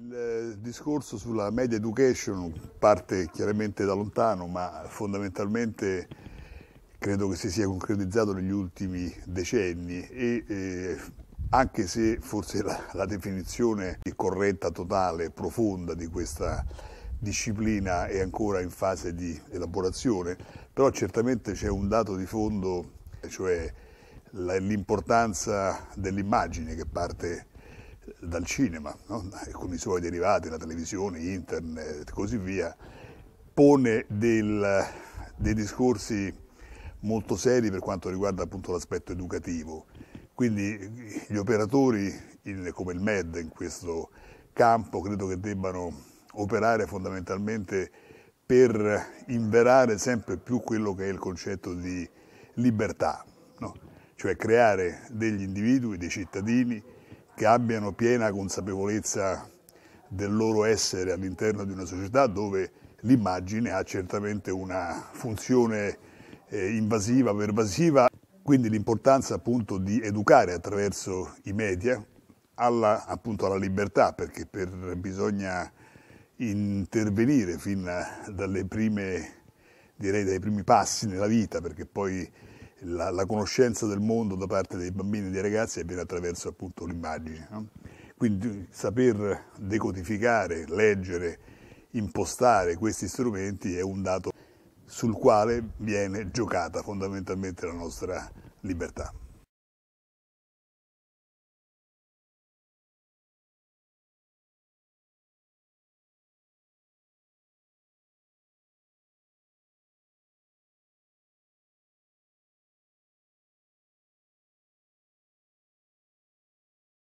Il eh, discorso sulla media education parte chiaramente da lontano, ma fondamentalmente credo che si sia concretizzato negli ultimi decenni e eh, anche se forse la, la definizione corretta, totale, profonda di questa disciplina è ancora in fase di elaborazione, però certamente c'è un dato di fondo, cioè l'importanza dell'immagine che parte dal cinema no? con i suoi derivati, la televisione, internet e così via, pone del, dei discorsi molto seri per quanto riguarda appunto l'aspetto educativo. Quindi gli operatori in, come il MED in questo campo credo che debbano operare fondamentalmente per inverare sempre più quello che è il concetto di libertà, no? cioè creare degli individui, dei cittadini, che abbiano piena consapevolezza del loro essere all'interno di una società dove l'immagine ha certamente una funzione eh, invasiva, pervasiva, quindi l'importanza appunto di educare attraverso i media alla, appunto, alla libertà, perché per, bisogna intervenire fin dalle prime, direi dai primi passi nella vita, perché poi la, la, conoscenza del mondo da parte dei bambini e dei ragazzi avviene attraverso appunto l'immagine. No? Quindi saper decodificare, leggere, impostare questi strumenti è un dato sul quale viene giocata fondamentalmente la nostra libertà.